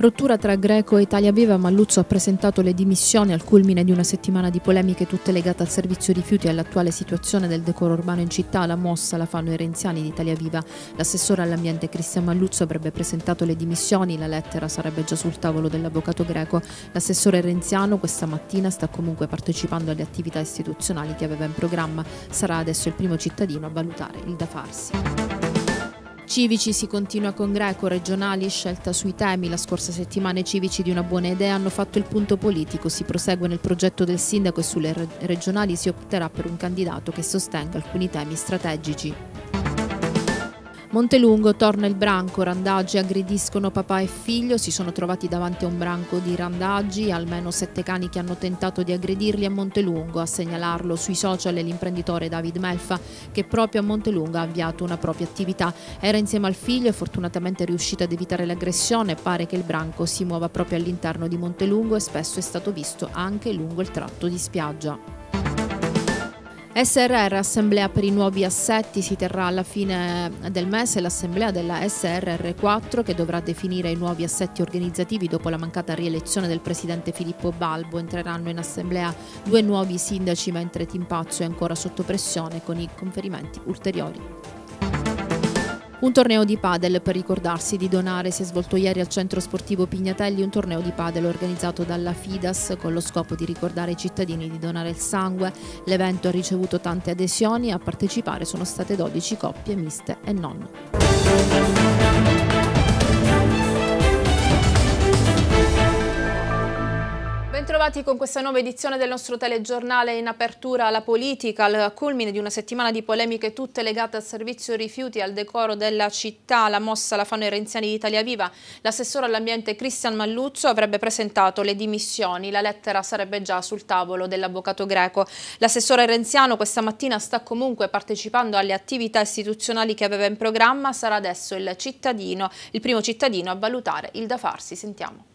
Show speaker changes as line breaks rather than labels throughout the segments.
Rottura tra Greco e Italia Viva, Malluzzo ha presentato le dimissioni al culmine di una settimana di polemiche tutte legate al servizio rifiuti e all'attuale situazione del decoro urbano in città. La mossa la fanno i renziani di Italia Viva. L'assessore all'ambiente Cristian Malluzzo avrebbe presentato le dimissioni, la lettera sarebbe già sul tavolo dell'avvocato Greco. L'assessore renziano questa mattina sta comunque partecipando alle attività istituzionali che aveva in programma. Sarà adesso il primo cittadino a valutare il da farsi. Civici si continua con Greco, regionali, scelta sui temi. La scorsa settimana i civici di Una Buona Idea hanno fatto il punto politico. Si prosegue nel progetto del sindaco e sulle regionali si opterà per un candidato che sostenga alcuni temi strategici. Montelungo torna il branco, randaggi aggrediscono papà e figlio, si sono trovati davanti a un branco di randaggi, almeno sette cani che hanno tentato di aggredirli a Montelungo, a segnalarlo sui social è l'imprenditore David Melfa che proprio a Montelungo ha avviato una propria attività. Era insieme al figlio e fortunatamente è riuscito ad evitare l'aggressione, pare che il branco si muova proprio all'interno di Montelungo e spesso è stato visto anche lungo il tratto di spiaggia. SRR Assemblea per i nuovi assetti si terrà alla fine del mese l'assemblea della SRR4 che dovrà definire i nuovi assetti organizzativi dopo la mancata rielezione del presidente Filippo Balbo. Entreranno in assemblea due nuovi sindaci mentre Timpazzo è ancora sotto pressione con i conferimenti ulteriori. Un torneo di padel per ricordarsi di donare si è svolto ieri al centro sportivo Pignatelli, un torneo di padel organizzato dalla Fidas con lo scopo di ricordare ai cittadini di donare il sangue. L'evento ha ricevuto tante adesioni, a partecipare sono state 12 coppie miste e non. ritrovati con questa nuova edizione del nostro telegiornale in apertura alla politica, al culmine di una settimana di polemiche tutte legate al servizio rifiuti, al decoro della città, la mossa la fanno i renziani di Italia Viva. L'assessore all'ambiente Cristian Malluzzo avrebbe presentato le dimissioni, la lettera sarebbe già sul tavolo dell'avvocato greco. L'assessore renziano questa mattina sta comunque partecipando alle attività istituzionali che aveva in programma, sarà adesso il cittadino, il primo cittadino a valutare il da farsi. Sentiamo.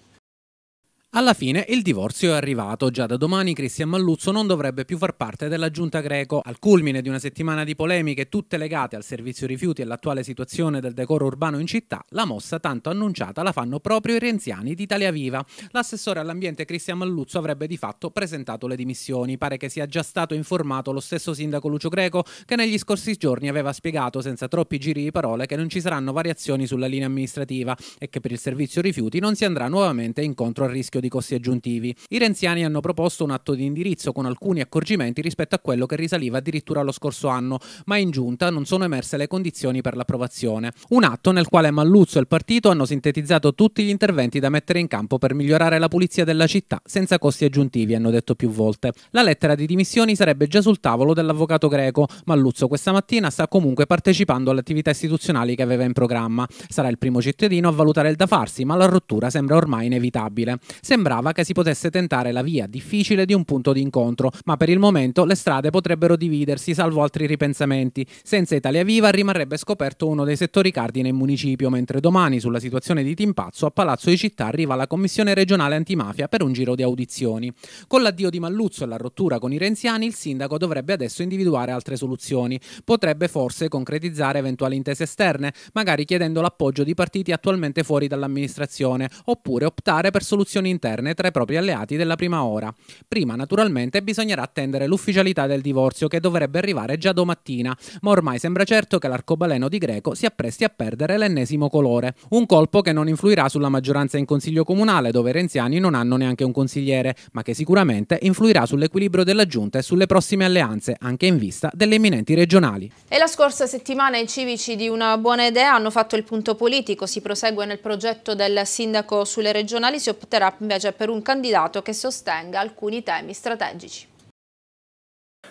Alla fine il divorzio è arrivato, già da domani Cristian Malluzzo non dovrebbe più far parte della giunta greco. Al culmine di una settimana di polemiche tutte legate al servizio rifiuti e all'attuale situazione del decoro urbano in città, la mossa tanto annunciata la fanno proprio i renziani di Italia Viva. L'assessore all'ambiente Cristian Malluzzo avrebbe di fatto presentato le dimissioni. Pare che sia già stato informato lo stesso sindaco Lucio Greco che negli scorsi giorni aveva spiegato senza troppi giri di parole che non ci saranno variazioni sulla linea amministrativa e che per il servizio rifiuti non si andrà nuovamente incontro al rischio di di costi aggiuntivi. I renziani hanno proposto un atto di indirizzo con alcuni accorgimenti rispetto a quello che risaliva addirittura lo scorso anno, ma in giunta non sono emerse le condizioni per l'approvazione. Un atto nel quale Malluzzo e il partito hanno sintetizzato tutti gli interventi da mettere in campo per migliorare la pulizia della città senza costi aggiuntivi, hanno detto più volte. La lettera di dimissioni sarebbe già sul tavolo dell'avvocato greco. Malluzzo questa mattina sta comunque partecipando alle attività istituzionali che aveva in programma. Sarà il primo cittadino a valutare il da farsi, ma la rottura sembra ormai inevitabile. Se sembrava che si potesse tentare la via difficile di un punto di incontro, ma per il momento le strade potrebbero dividersi salvo altri ripensamenti. Senza Italia Viva rimarrebbe scoperto uno dei settori cardine in municipio, mentre domani sulla situazione di Timpazzo a Palazzo di Città arriva la Commissione regionale antimafia per un giro di audizioni. Con l'addio di Malluzzo e la rottura con i renziani, il sindaco dovrebbe adesso individuare altre soluzioni. Potrebbe forse concretizzare eventuali intese esterne, magari chiedendo l'appoggio di partiti attualmente fuori dall'amministrazione, oppure optare per soluzioni interne interne tra i propri alleati della prima ora. Prima, naturalmente, bisognerà attendere l'ufficialità del divorzio che dovrebbe arrivare già domattina, ma ormai sembra certo che l'arcobaleno di Greco si appresti a perdere l'ennesimo colore. Un colpo che non influirà sulla maggioranza in consiglio comunale, dove i renziani non hanno neanche un consigliere, ma che sicuramente influirà sull'equilibrio della giunta e sulle prossime alleanze, anche in vista delle imminenti regionali.
E la scorsa settimana i civici di Una Buona Idea hanno fatto il punto politico, si prosegue nel progetto del sindaco sulle regionali, si opterà invece per un candidato che sostenga alcuni temi strategici.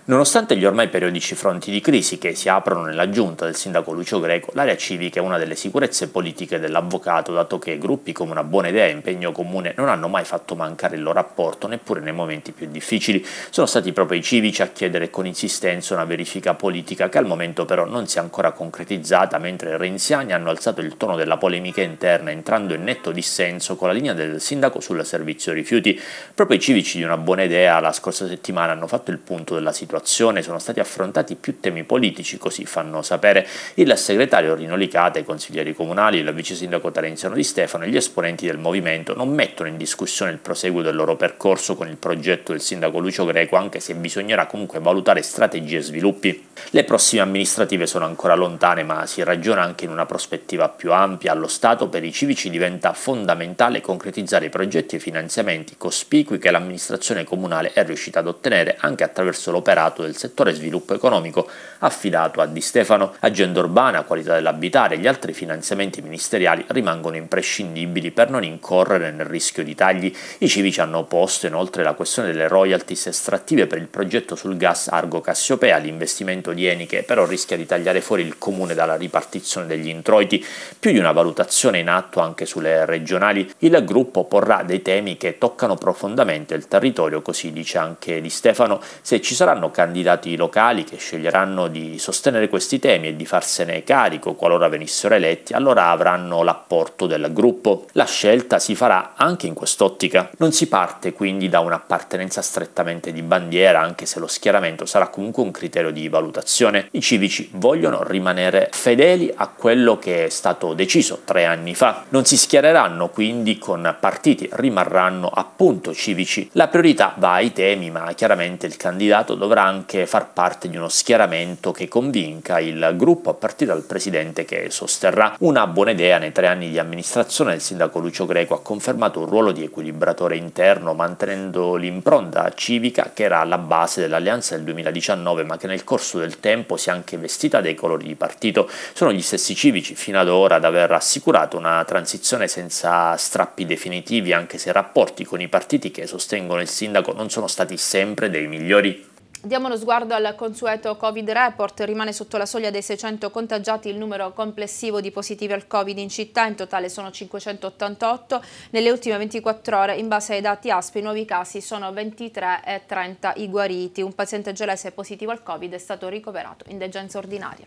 Nonostante gli ormai periodici fronti di crisi che si aprono nella giunta del sindaco Lucio Greco, l'area civica è una delle sicurezze politiche dell'avvocato, dato che gruppi come Una Buona Idea e Impegno Comune non hanno mai fatto mancare il loro apporto, neppure nei momenti più difficili. Sono stati proprio i civici a chiedere con insistenza una verifica politica che al momento però non si è ancora concretizzata, mentre i renziani hanno alzato il tono della polemica interna, entrando in netto dissenso con la linea del sindaco sul servizio rifiuti. Proprio i civici di Una Buona Idea la scorsa settimana hanno fatto il punto della situazione situazione sono stati affrontati più temi politici, così fanno sapere il segretario Rino Licata, i consiglieri comunali, la vice sindaco Tarenziano Di Stefano e gli esponenti del movimento non mettono in discussione il proseguo del loro percorso con il progetto del sindaco Lucio Greco, anche se bisognerà comunque valutare strategie e sviluppi. Le prossime amministrative sono ancora lontane, ma si ragiona anche in una prospettiva più ampia. Allo Stato per i civici diventa fondamentale concretizzare i progetti e finanziamenti cospicui che l'amministrazione comunale è riuscita ad ottenere anche attraverso l'operato Direttorato del Settore Sviluppo Economico affidato a Di Stefano. Agenda urbana, qualità dell'abitare e gli altri finanziamenti ministeriali rimangono imprescindibili per non incorrere nel rischio di tagli. I civici hanno posto inoltre la questione delle royalties estrattive per il progetto sul gas Argo Cassiopea, l'investimento di Eni che però rischia di tagliare fuori il comune dalla ripartizione degli introiti, più di una valutazione in atto anche sulle regionali. Il gruppo porrà dei temi che toccano profondamente il territorio, così dice anche Di Stefano. Se ci saranno candidati locali che sceglieranno di sostenere questi temi e di farsene carico qualora venissero eletti, allora avranno l'apporto del gruppo. La scelta si farà anche in quest'ottica. Non si parte quindi da un'appartenenza strettamente di bandiera, anche se lo schieramento sarà comunque un criterio di valutazione. I civici vogliono rimanere fedeli a quello che è stato deciso tre anni fa. Non si schiereranno quindi con partiti, rimarranno appunto civici. La priorità va ai temi, ma chiaramente il candidato dovrà anche far parte di uno schieramento che convinca il gruppo a partire dal presidente che sosterrà. Una buona idea nei tre anni di amministrazione il sindaco Lucio Greco ha confermato un ruolo di equilibratore interno mantenendo l'impronta civica che era alla base dell'alleanza del 2019 ma che nel corso del tempo si è anche vestita dei colori di partito. Sono gli stessi civici fino ad ora ad aver assicurato una transizione senza strappi definitivi anche se i rapporti con i partiti che sostengono il sindaco non sono stati sempre dei migliori.
Diamo uno sguardo al consueto Covid report, rimane sotto la soglia dei 600 contagiati il numero complessivo di positivi al Covid in città, in totale sono 588, nelle ultime 24 ore in base ai dati ASPI i nuovi casi sono 23 e 30 i guariti, un paziente gelese positivo al Covid è stato ricoverato in degenza ordinaria.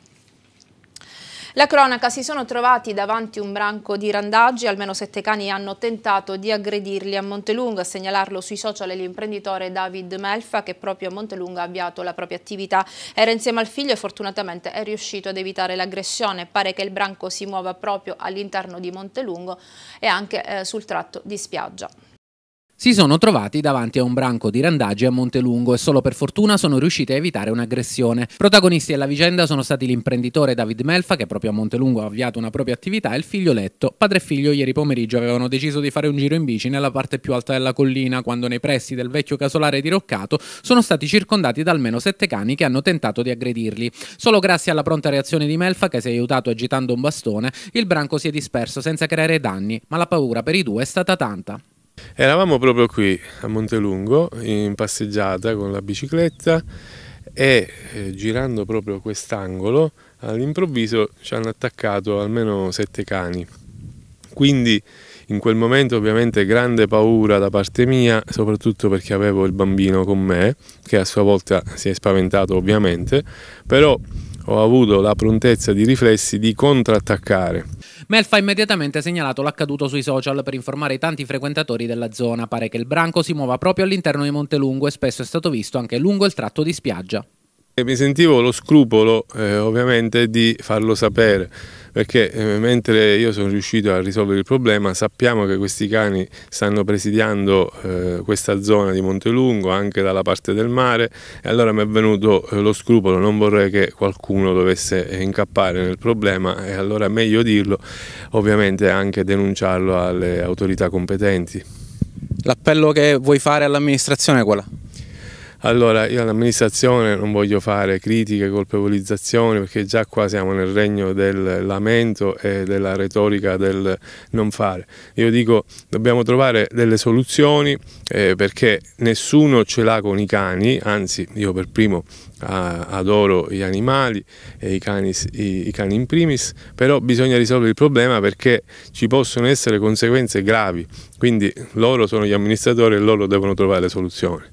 La cronaca si sono trovati davanti un branco di randaggi, almeno sette cani hanno tentato di aggredirli a Montelunga, a segnalarlo sui social l'imprenditore David Melfa che proprio a Montelunga ha avviato la propria attività. Era insieme al figlio e fortunatamente è riuscito ad evitare l'aggressione. Pare che il branco si muova proprio all'interno di Montelungo e anche eh, sul tratto di spiaggia.
Si sono trovati davanti a un branco di randaggi a Montelungo e solo per fortuna sono riusciti a evitare un'aggressione. Protagonisti della vicenda sono stati l'imprenditore David Melfa, che proprio a Montelungo ha avviato una propria attività, e il figlioletto. Padre e figlio ieri pomeriggio avevano deciso di fare un giro in bici nella parte più alta della collina, quando nei pressi del vecchio casolare diroccato sono stati circondati da almeno sette cani che hanno tentato di aggredirli. Solo grazie alla pronta reazione di Melfa, che si è aiutato agitando un bastone, il branco si è disperso senza creare danni, ma la paura per i due è stata tanta.
Eravamo proprio qui a Montelungo in passeggiata con la bicicletta e eh, girando proprio quest'angolo all'improvviso ci hanno attaccato almeno sette cani. Quindi in quel momento ovviamente grande paura da parte mia, soprattutto perché avevo il bambino con me, che a sua volta si è spaventato ovviamente, però ho avuto la prontezza di riflessi di contrattaccare.
Melfa ha immediatamente segnalato l'accaduto sui social per informare i tanti frequentatori della zona. Pare che il branco si muova proprio all'interno di Montelungo e spesso è stato visto anche lungo il tratto di spiaggia
mi sentivo lo scrupolo eh, ovviamente di farlo sapere perché eh, mentre io sono riuscito a risolvere il problema sappiamo che questi cani stanno presidiando eh, questa zona di Montelungo anche dalla parte del mare e allora mi è venuto eh, lo scrupolo, non vorrei che qualcuno dovesse eh, incappare nel problema e allora meglio dirlo, ovviamente anche denunciarlo alle autorità competenti. L'appello che vuoi fare all'amministrazione è quello? Allora, io all'amministrazione non voglio fare critiche, colpevolizzazioni, perché già qua siamo nel regno del lamento e della retorica del non fare. Io dico, dobbiamo trovare delle soluzioni eh, perché nessuno ce l'ha con i cani, anzi io per primo adoro gli animali e i, canis, i, i cani in primis, però bisogna risolvere il problema perché ci possono essere conseguenze gravi, quindi loro sono gli amministratori e loro devono trovare le soluzioni.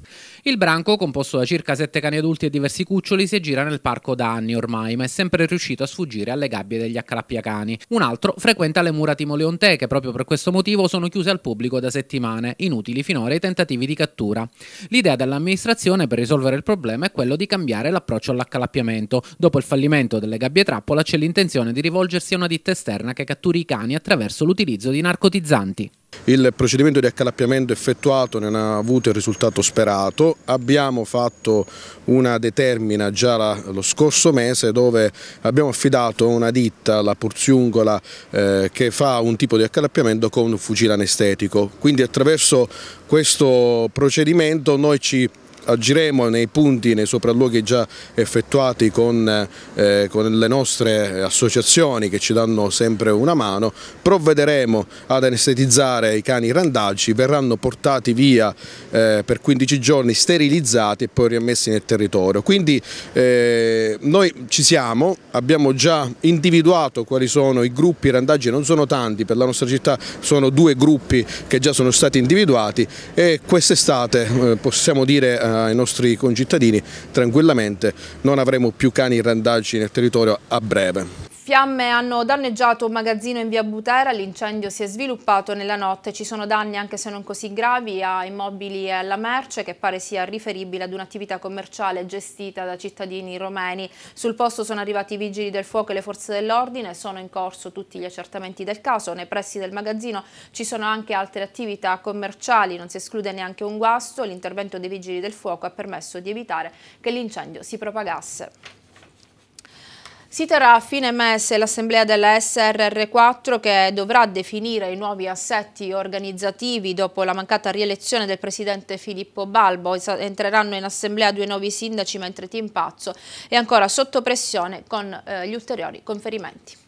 Il branco, composto da circa sette cani adulti e diversi cuccioli, si aggira nel parco da anni ormai, ma è sempre riuscito a sfuggire alle gabbie degli accalappiacani. Un altro frequenta le mura Timoleonte, che proprio per questo motivo sono chiuse al pubblico da settimane, inutili finora i tentativi di cattura. L'idea dell'amministrazione per risolvere il problema è quello di cambiare l'approccio all'accalappiamento. Dopo il fallimento delle gabbie trappola c'è l'intenzione di rivolgersi a una ditta esterna che catturi i cani attraverso l'utilizzo di narcotizzanti.
Il procedimento di accalappiamento effettuato non ha avuto il risultato sperato, abbiamo fatto una determina già la, lo scorso mese dove abbiamo affidato una ditta, la Porziungola, eh, che fa un tipo di accalappiamento con un fucile anestetico, quindi attraverso questo procedimento noi ci agiremo nei punti, nei sopralluoghi già effettuati con, eh, con, le nostre associazioni che ci danno sempre una mano, provvederemo ad anestetizzare i cani randaggi, verranno portati via eh, per 15 giorni sterilizzati e poi riammessi nel territorio. Quindi eh, noi ci siamo, abbiamo già individuato quali sono i gruppi randaggi, non sono tanti, per la nostra città sono due gruppi che già sono stati individuati e quest'estate eh, possiamo dire eh, ai nostri concittadini, tranquillamente non avremo più cani randaggi nel territorio a breve.
Fiamme hanno danneggiato un magazzino in via Butera, l'incendio si è sviluppato nella notte, ci sono danni anche se non così gravi a immobili e alla merce che pare sia riferibile ad un'attività commerciale gestita da cittadini romeni. Sul posto sono arrivati i vigili del fuoco e le forze dell'ordine, sono in corso tutti gli accertamenti del caso, nei pressi del magazzino ci sono anche altre attività commerciali, non si esclude neanche un guasto, l'intervento dei vigili del fuoco ha permesso di evitare che l'incendio si propagasse. Si terrà a fine mese l'assemblea della SRR4 che dovrà definire i nuovi assetti organizzativi dopo la mancata rielezione del presidente Filippo Balbo. Entreranno in assemblea due nuovi sindaci mentre Timpazzo è ancora sotto pressione con eh, gli ulteriori conferimenti.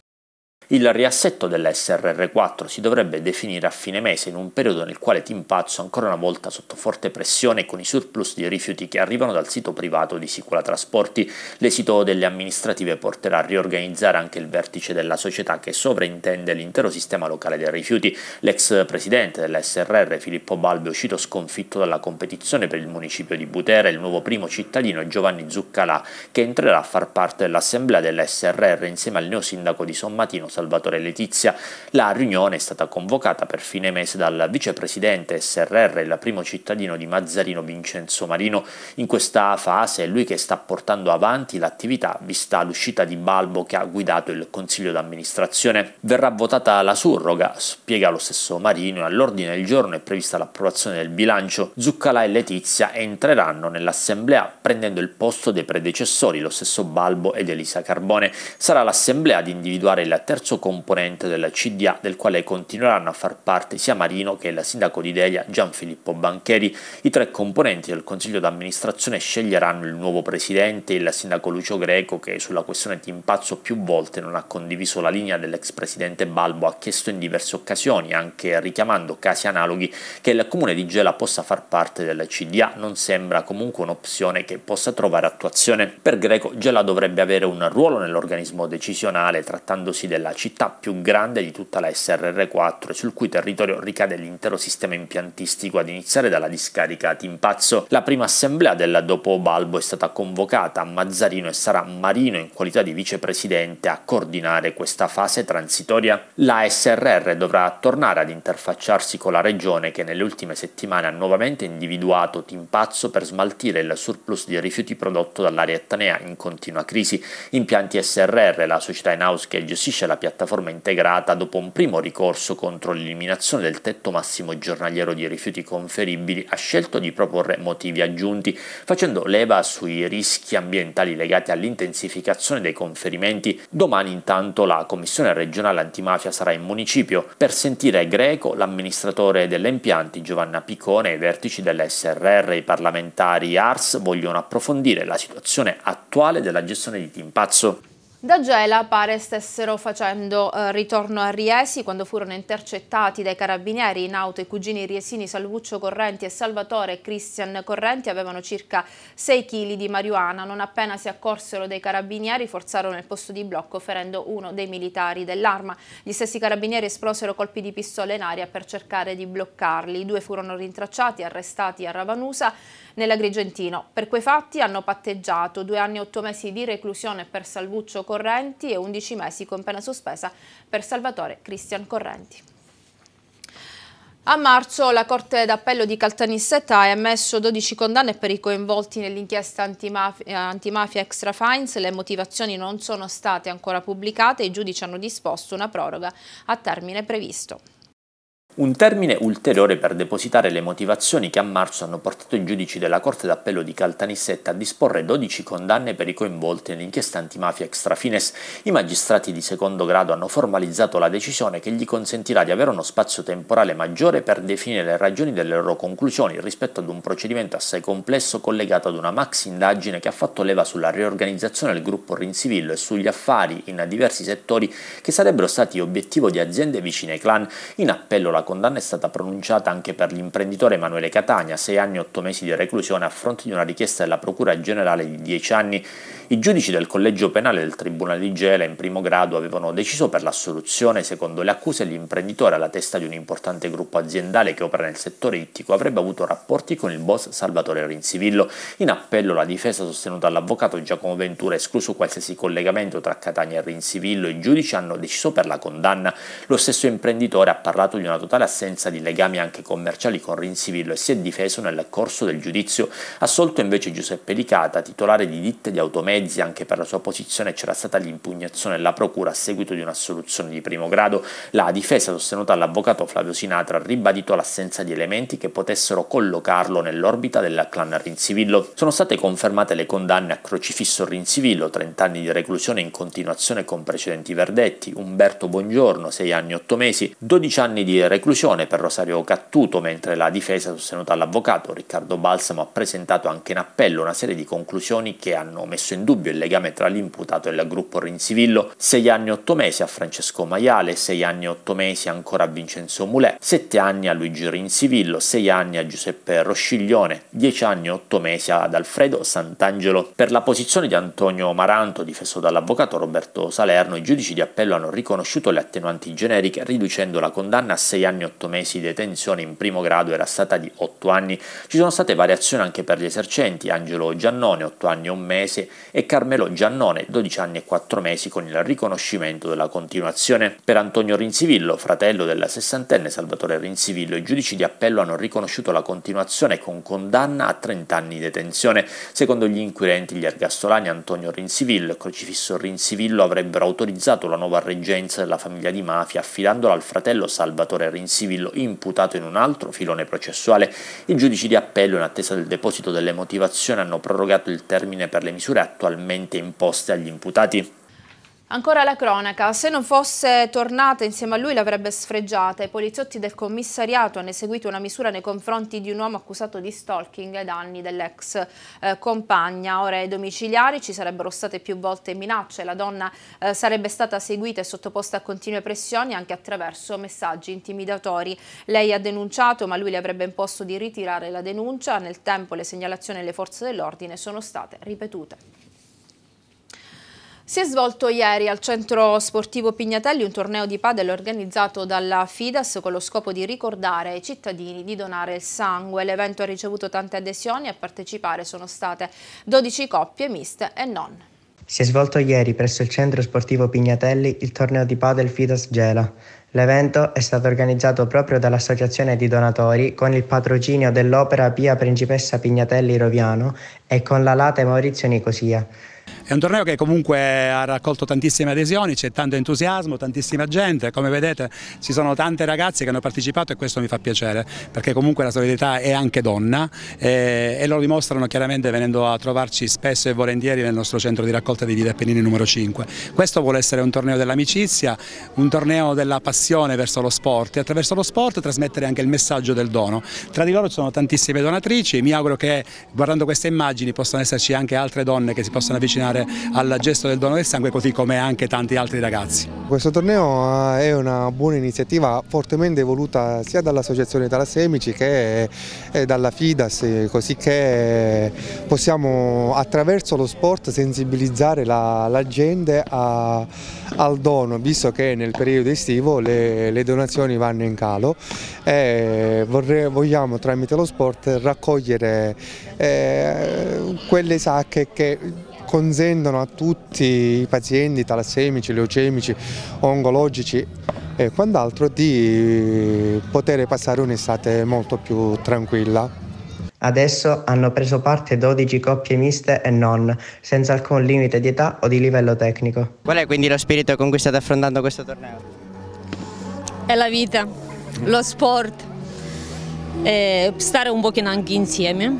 Il riassetto dell'SRR4 si dovrebbe definire a fine mese in un periodo nel quale Team Pazzo ancora una volta sotto forte pressione con i surplus di rifiuti che arrivano dal sito privato di Sicula Trasporti. L'esito delle amministrative porterà a riorganizzare anche il vertice della società che sovrintende l'intero sistema locale dei rifiuti. L'ex presidente dell'SRR Filippo Balbi è uscito sconfitto dalla competizione per il municipio di Butera, e il nuovo primo cittadino è Giovanni Zuccalà che entrerà a far parte dell'assemblea dell'SRR insieme al neosindaco di Sommatino Salvatore Letizia. La riunione è stata convocata per fine mese dal vicepresidente SRR, e il primo cittadino di Mazzarino Vincenzo Marino. In questa fase è lui che sta portando avanti l'attività vista l'uscita di Balbo che ha guidato il consiglio d'amministrazione. Verrà votata la surroga, spiega lo stesso Marino, e all'ordine del giorno è prevista l'approvazione del bilancio. Zuccalà e Letizia entreranno nell'assemblea prendendo il posto dei predecessori, lo stesso Balbo ed Elisa Carbone. Sarà l'assemblea ad individuare il terzo terzo componente della CDA del quale continueranno a far parte sia Marino che il sindaco di Delia Gianfilippo Bancheri. I tre componenti del consiglio d'amministrazione sceglieranno il nuovo presidente, il sindaco Lucio Greco che sulla questione di impazzo più volte non ha condiviso la linea dell'ex presidente Balbo, ha chiesto in diverse occasioni, anche richiamando casi analoghi, che il comune di Gela possa far parte della CDA, non sembra comunque un'opzione che possa trovare attuazione. Per Greco Gela dovrebbe avere un ruolo nell'organismo decisionale trattandosi della città più grande di tutta la SRR4 e sul cui territorio ricade l'intero sistema impiantistico, ad iniziare dalla discarica Timpazzo. La prima assemblea della dopo Balbo è stata convocata a Mazzarino e sarà Marino in qualità di vicepresidente a coordinare questa fase transitoria. La SRR dovrà tornare ad interfacciarsi con la regione che nelle ultime settimane ha nuovamente individuato Timpazzo per smaltire il surplus di rifiuti prodotto dall'area ettanea in continua crisi. Impianti SRR, la società in house che gestisce la piattaforma piattaforma integrata dopo un primo ricorso contro l'eliminazione del tetto massimo giornaliero di rifiuti conferibili ha scelto di proporre motivi aggiunti facendo leva sui rischi ambientali legati all'intensificazione dei conferimenti. Domani intanto la Commissione regionale antimafia sarà in municipio per sentire Greco, l'amministratore delle impianti Giovanna Piccone e i vertici dell'SRR, i parlamentari ARS vogliono approfondire la situazione attuale della gestione di Timpazzo.
Da Gela pare stessero facendo eh, ritorno a Riesi quando furono intercettati dai carabinieri in auto i cugini riesini Salvuccio Correnti e Salvatore Christian Correnti avevano circa 6 kg di marijuana. Non appena si accorsero dei carabinieri forzarono il posto di blocco ferendo uno dei militari dell'arma. Gli stessi carabinieri esplosero colpi di pistola in aria per cercare di bloccarli. I due furono rintracciati e arrestati a Ravanusa nell'Agrigentino. Per quei fatti hanno patteggiato due anni e otto mesi di reclusione per Salvuccio Correnti Correnti e 11 mesi con pena sospesa per Salvatore Cristian Correnti. A marzo la Corte d'Appello di Caltanissetta ha emesso 12 condanne per i coinvolti nell'inchiesta antimafia, antimafia Extra Fines. Le motivazioni non sono state ancora pubblicate e i giudici hanno disposto una proroga a termine previsto
un termine ulteriore per depositare le motivazioni che a marzo hanno portato i giudici della Corte d'Appello di Caltanissetta a disporre 12 condanne per i coinvolti nell'inchiesta antimafia extrafines. I magistrati di secondo grado hanno formalizzato la decisione che gli consentirà di avere uno spazio temporale maggiore per definire le ragioni delle loro conclusioni rispetto ad un procedimento assai complesso collegato ad una max indagine che ha fatto leva sulla riorganizzazione del gruppo Rinzivillo e sugli affari in diversi settori che sarebbero stati obiettivo di aziende vicine ai clan. In appello la condanna è stata pronunciata anche per l'imprenditore Emanuele Catania, 6 anni e 8 mesi di reclusione a fronte di una richiesta della Procura generale di 10 anni i giudici del collegio penale del Tribunale di Gela in primo grado avevano deciso per l'assoluzione secondo le accuse l'imprenditore alla testa di un importante gruppo aziendale che opera nel settore ittico avrebbe avuto rapporti con il boss Salvatore Rinsivillo. In appello la difesa sostenuta dall'avvocato Giacomo Ventura escluso qualsiasi collegamento tra Catania e Rinsivillo. i giudici hanno deciso per la condanna. Lo stesso imprenditore ha parlato di una totale assenza di legami anche commerciali con Rinsivillo e si è difeso nel corso del giudizio. Assolto invece Giuseppe Licata, titolare di ditte di automezzi mezzi anche per la sua posizione c'era stata l'impugnazione della procura a seguito di un'assoluzione di primo grado, la difesa sostenuta dall'avvocato Flavio Sinatra ha ribadito l'assenza di elementi che potessero collocarlo nell'orbita del clan Rinzivillo. Sono state confermate le condanne a crocifisso Rinzivillo, 30 anni di reclusione in continuazione con precedenti verdetti, Umberto Buongiorno, 6 anni e 8 mesi, 12 anni di reclusione per Rosario Cattuto, mentre la difesa sostenuta dall'avvocato Riccardo Balsamo ha presentato anche in appello una serie di conclusioni che hanno messo in dubbio il legame tra l'imputato e il gruppo Rinsivillo, 6 anni e 8 mesi a Francesco Maiale, 6 anni e 8 mesi ancora a Vincenzo Mulè, 7 anni a Luigi Rinsivillo, 6 anni a Giuseppe Rosciglione, 10 anni e 8 mesi ad Alfredo Sant'Angelo. Per la posizione di Antonio Maranto, difeso dall'avvocato Roberto Salerno, i giudici di appello hanno riconosciuto le attenuanti generiche riducendo la condanna a 6 anni e 8 mesi di detenzione in primo grado era stata di 8 anni. Ci sono state variazioni anche per gli esercenti, Angelo Giannone 8 anni e 1 mese e Carmelo Giannone, 12 anni e 4 mesi con il riconoscimento della continuazione. Per Antonio Rinzivillo, fratello della sessantenne Salvatore Rinzivillo, i giudici di appello hanno riconosciuto la continuazione con condanna a 30 anni di detenzione. Secondo gli inquirenti, gli ergastolani Antonio Rinzivillo e crocifisso Rinzivillo avrebbero autorizzato la nuova reggenza della famiglia di mafia affidandola al fratello Salvatore Rinzivillo, imputato in un altro filone processuale. I giudici di appello, in attesa del deposito delle motivazioni, hanno prorogato il termine per le misure attuali attualmente imposte agli imputati.
Ancora la cronaca, se non fosse tornata insieme a lui l'avrebbe sfregiata. I poliziotti del commissariato hanno eseguito una misura nei confronti di un uomo accusato di stalking ai danni dell'ex eh, compagna. Ora ai domiciliari ci sarebbero state più volte minacce, la donna eh, sarebbe stata seguita e sottoposta a continue pressioni anche attraverso messaggi intimidatori. Lei ha denunciato ma lui le avrebbe imposto di ritirare la denuncia. Nel tempo le segnalazioni alle forze dell'ordine sono state ripetute. Si è svolto ieri al centro sportivo Pignatelli un torneo di padel organizzato dalla Fidas con lo scopo di ricordare ai cittadini di donare il sangue. L'evento ha ricevuto tante adesioni e a partecipare sono state 12 coppie miste e non.
Si è svolto ieri presso il centro sportivo Pignatelli il torneo di padel Fidas Gela. L'evento è stato organizzato proprio dall'Associazione di Donatori con il patrocinio dell'Opera Pia Principessa Pignatelli Roviano e con la Late Maurizio Nicosia. È un torneo che comunque ha raccolto tantissime adesioni, c'è tanto entusiasmo, tantissima gente, come vedete ci sono tante ragazze che hanno partecipato e questo mi fa piacere perché comunque la solidarietà è anche donna e, eh, e lo dimostrano chiaramente venendo a trovarci spesso e volentieri nel nostro centro di raccolta di Villa Appennini numero 5. Questo vuole essere un torneo dell'amicizia, un torneo della passione verso lo sport e attraverso lo sport trasmettere anche il messaggio del dono. Tra di loro ci sono tantissime donatrici, mi auguro che guardando queste immagini possano esserci anche altre donne che si possano avvicinare avvicinare al gesto del dono del sangue così come anche tanti altri ragazzi. Questo torneo eh, è una buona iniziativa fortemente voluta sia dall'Associazione Talassemici che eh, dalla FIDAS, eh, così che possiamo attraverso lo sport sensibilizzare la, la gente a, al dono, visto che nel periodo estivo le, le donazioni vanno in calo e vorrei, vogliamo tramite lo sport raccogliere eh, quelle sacche che consentono a tutti i pazienti talassemici, leucemici, oncologici e quant'altro di poter passare un'estate molto più tranquilla. Adesso hanno preso parte 12 coppie miste e non, senza alcun limite di età o di livello tecnico. Qual è quindi lo spirito con cui state affrontando questo torneo?
È la vita, lo sport, stare un pochino anche insieme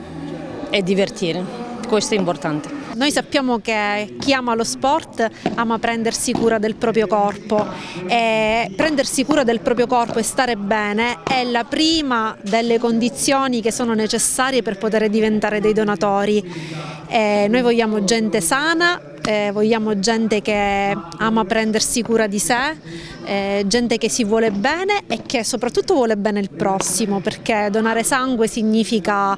e divertire, questo è importante. Noi sappiamo che chi ama lo sport ama prendersi cura del proprio corpo e prendersi cura del proprio corpo e stare bene è la prima delle condizioni che sono necessarie per poter diventare dei donatori. E eh, noi vogliamo gente sana eh, vogliamo gente che ama prendersi cura di sé, eh, gente che si vuole bene e che soprattutto vuole bene il prossimo, perché donare sangue significa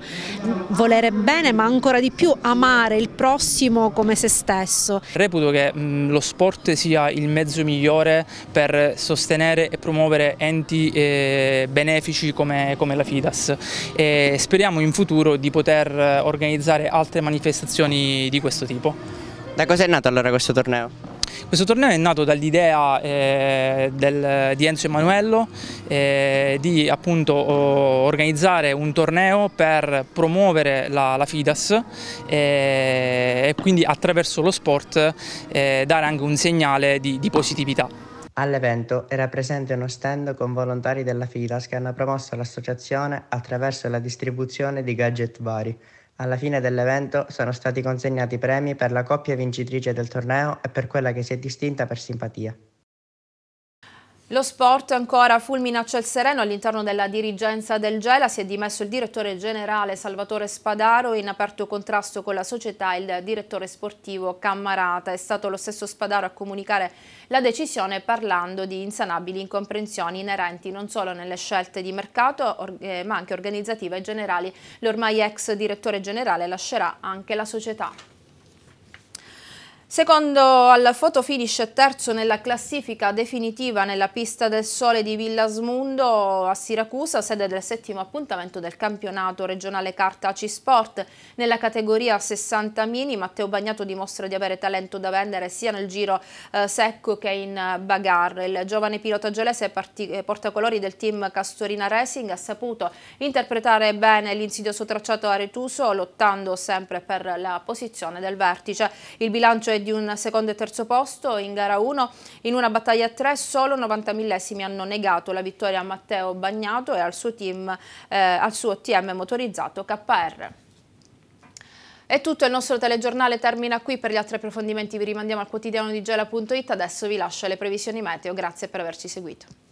volere bene ma ancora di più amare il prossimo come se stesso.
Reputo che mh, mm, lo sport sia il mezzo migliore per sostenere e promuovere enti eh, benefici come, come la FIDAS e speriamo in futuro di poter eh, organizzare altre manifestazioni di questo tipo. Da cosa è nato allora questo torneo? Questo torneo è nato dall'idea eh, di Enzo Emanuello eh, di appunto, organizzare un torneo per promuovere la, la FIDAS eh, e quindi attraverso lo sport eh, dare anche un segnale di, di positività.
All'evento era presente uno stand con volontari della FIDAS che hanno promosso l'associazione attraverso la distribuzione di gadget vari alla fine dell'evento sono stati consegnati premi per la coppia vincitrice del torneo e per quella che si è distinta per simpatia.
Lo sport ancora fulmina ciel sereno all'interno della dirigenza del Gela, si è dimesso il direttore generale Salvatore Spadaro in aperto contrasto con la società e il direttore sportivo Cammarata. È stato lo stesso Spadaro a comunicare la decisione parlando di insanabili incomprensioni inerenti non solo nelle scelte di mercato eh, ma anche organizzative e generali. L'ormai ex direttore generale lascerà anche la società. Secondo al foto finish terzo nella classifica definitiva nella pista del sole di Villasmundo a Siracusa, sede del settimo appuntamento del campionato regionale carta C Sport. Nella categoria 60 mini Matteo Bagnato dimostra di avere talento da vendere sia nel giro eh, secco che in bagarre. Il giovane pilota gelese eh, portacolori del team Castorina Racing ha saputo interpretare bene l'insidioso tracciato a Retuso lottando sempre per la posizione del vertice. Il bilancio è di un secondo e terzo posto in gara 1. In una battaglia a 3 solo 90 millesimi hanno negato la vittoria a Matteo Bagnato e al suo, team, eh, al suo TM motorizzato KR. È tutto, il nostro telegiornale termina qui, per gli altri approfondimenti vi rimandiamo al quotidiano di Gela.it, adesso vi lascio le previsioni meteo, grazie per averci seguito.